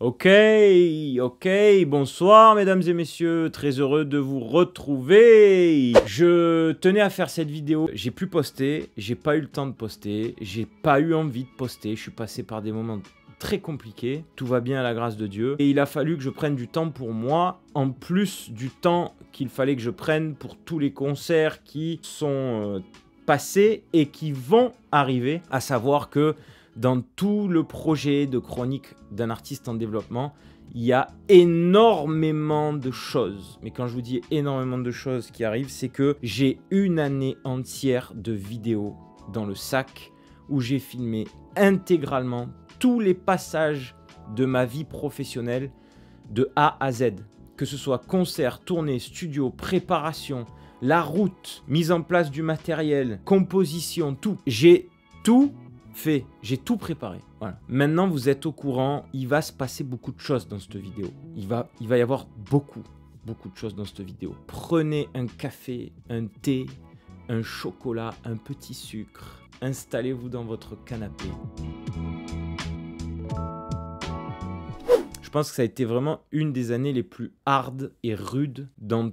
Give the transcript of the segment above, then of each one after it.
Ok, ok, bonsoir mesdames et messieurs, très heureux de vous retrouver Je tenais à faire cette vidéo, j'ai pu poster, j'ai pas eu le temps de poster, j'ai pas eu envie de poster, je suis passé par des moments très compliqués, tout va bien à la grâce de Dieu, et il a fallu que je prenne du temps pour moi, en plus du temps qu'il fallait que je prenne pour tous les concerts qui sont... Euh, passés et qui vont arriver, à savoir que dans tout le projet de chronique d'un artiste en développement, il y a énormément de choses. Mais quand je vous dis énormément de choses qui arrivent, c'est que j'ai une année entière de vidéos dans le sac où j'ai filmé intégralement tous les passages de ma vie professionnelle de A à Z. Que ce soit concert, tournée, studio, préparation, la route, mise en place du matériel, composition, tout. J'ai tout fait, j'ai tout préparé. Voilà. Maintenant, vous êtes au courant, il va se passer beaucoup de choses dans cette vidéo. Il va, il va y avoir beaucoup, beaucoup de choses dans cette vidéo. Prenez un café, un thé, un chocolat, un petit sucre. Installez-vous dans votre canapé. Je pense que ça a été vraiment une des années les plus hardes et rudes dans,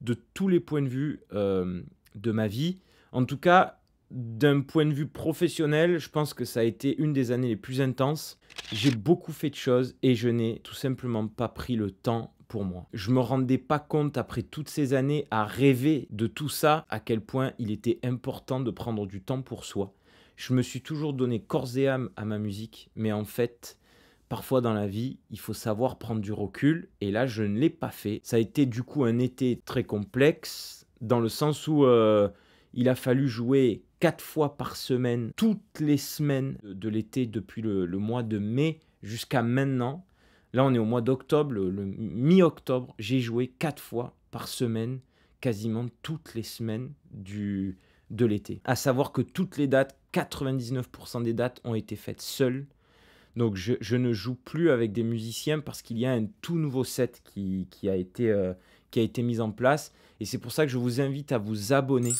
de tous les points de vue euh, de ma vie. En tout cas, d'un point de vue professionnel, je pense que ça a été une des années les plus intenses. J'ai beaucoup fait de choses et je n'ai tout simplement pas pris le temps pour moi. Je me rendais pas compte après toutes ces années à rêver de tout ça, à quel point il était important de prendre du temps pour soi. Je me suis toujours donné corps et âme à ma musique, mais en fait, parfois dans la vie, il faut savoir prendre du recul, et là, je ne l'ai pas fait. Ça a été du coup un été très complexe, dans le sens où euh, il a fallu jouer quatre fois par semaine, toutes les semaines de l'été depuis le, mois de mai jusqu'à maintenant. Là, on est au mois d'octobre, le, mi-octobre, j'ai joué quatre fois par semaine, quasiment toutes les semaines du, de l'été. À savoir que toutes les dates, 99% des dates ont été faites seules. Donc je, ne joue plus avec des musiciens parce qu'il y a un tout nouveau set qui, a été, euh, qui a été mis en place. Et c'est pour ça que je vous invite à vous abonner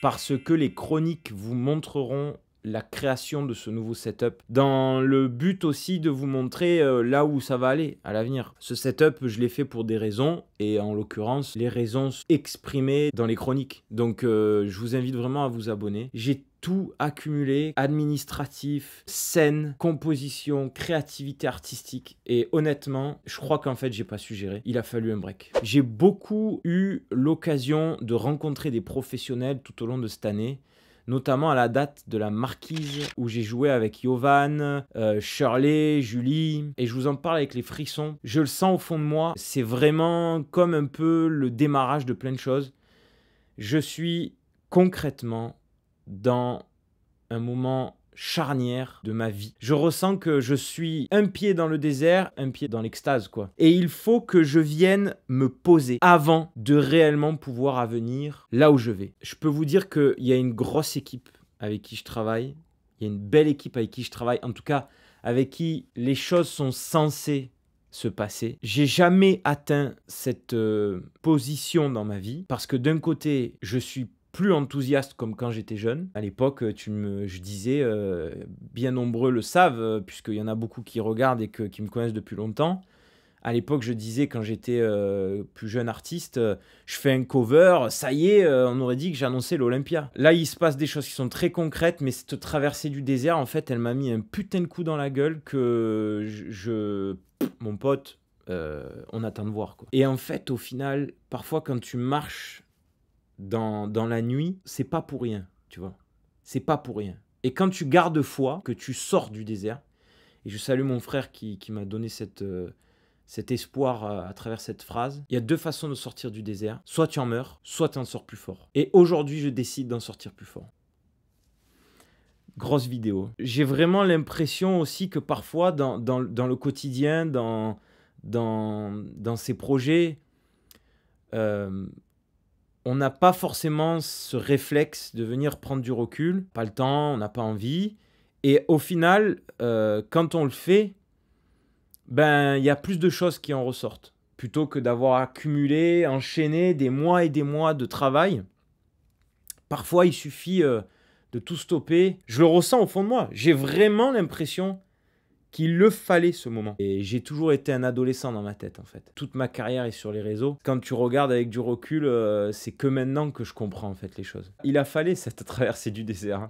parce que les chroniques vous montreront la création de ce nouveau setup, dans le but aussi de vous montrer euh, là où ça va aller à l'avenir. Ce setup, je l'ai fait pour des raisons, et en l'occurrence, les raisons exprimées dans les chroniques. Donc, euh, je vous invite vraiment à vous abonner tout accumulé, administratif, scène, composition, créativité artistique. Et honnêtement, je crois qu'en fait, j'ai pas su gérer. Il a fallu un break. J'ai beaucoup eu l'occasion de rencontrer des professionnels tout au long de cette année notamment à la date de la marquise où j'ai joué avec Yovan, euh, Shirley, Julie, et je vous en parle avec les frissons. Je le sens au fond de moi, c'est vraiment comme un peu le démarrage de plein de choses. Je suis concrètement dans un moment charnière de ma vie. Je ressens que je suis un pied dans le désert, un pied dans l'extase, quoi. Et il faut que je vienne me poser avant de réellement pouvoir à venir là où je vais. Je peux vous dire qu'il y a une grosse équipe avec qui je travaille. Il y a une belle équipe avec qui je travaille. En tout cas, avec qui les choses sont censées se passer. J'ai jamais atteint cette euh, position dans ma vie parce que d'un côté, je suis plus enthousiaste comme quand j'étais jeune. À l'époque, tu me, je disais, euh, bien nombreux le savent, euh, puisqu'il y en a beaucoup qui regardent et qui me connaissent depuis longtemps. À l'époque, je disais, quand j'étais euh, plus jeune artiste, je fais un cover, ça y est, on aurait dit que j'annonçais l'Olympia. Là, il se passe des choses qui sont très concrètes, mais cette traversée du désert, en fait, elle m'a mis un putain de coup dans la gueule que je... je mon pote, on attend de voir. Quoi. Et en fait, au final, parfois, quand tu marches dans, la nuit, c'est pas pour rien, tu vois. C'est pas pour rien. Et quand tu gardes foi, que tu sors du désert, et je salue mon frère qui, m'a donné cette, euh, cet espoir euh, à, travers cette phrase, il y a deux façons de sortir du désert. Soit tu en meurs, soit tu en sors plus fort. Et aujourd'hui, je décide d'en sortir plus fort. Grosse vidéo. J'ai vraiment l'impression aussi que parfois, dans, le quotidien, dans, dans, ces projets, euh, on n'a pas forcément ce réflexe de venir prendre du recul, pas le temps, on n'a pas envie. Et au final, euh, quand on le fait, ben il y a plus de choses qui en ressortent plutôt que d'avoir accumulé, enchaîné des mois et des mois de travail. Parfois, il suffit euh, de tout stopper. Je le ressens au fond de moi. J'ai vraiment l'impression qu'il le fallait ce moment. Et j'ai toujours été un adolescent dans ma tête en fait. Toute ma carrière est sur les réseaux. Quand tu regardes avec du recul, euh, c'est que maintenant que je comprends en fait les choses. Il a fallu cette traversée du désert.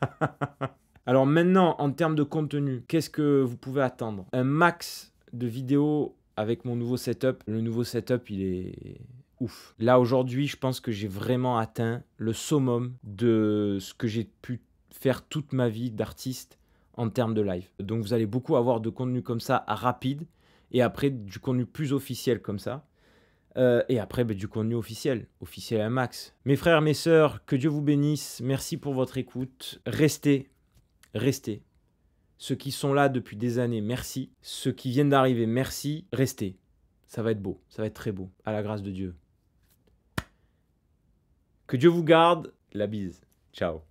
Hein, Alors maintenant, en termes de contenu, qu'est-ce que vous pouvez attendre Un max de vidéos avec mon nouveau setup. Le nouveau setup, il est ouf. Là aujourd'hui, je pense que j'ai vraiment atteint le summum de ce que j'ai pu faire toute ma vie d'artiste en termes de live. Donc vous allez beaucoup avoir de contenu comme ça rapide et après du contenu plus officiel comme ça. Euh, et après ben, du contenu officiel, officiel à max. Mes frères, mes sœurs, que Dieu vous bénisse. Merci pour votre écoute. Restez, restez. Ceux qui sont là depuis des années, merci. Ceux qui viennent d'arriver, merci. Restez. Ça va être beau, ça va être très beau, à la grâce de Dieu. Que Dieu vous garde. La bise. Ciao.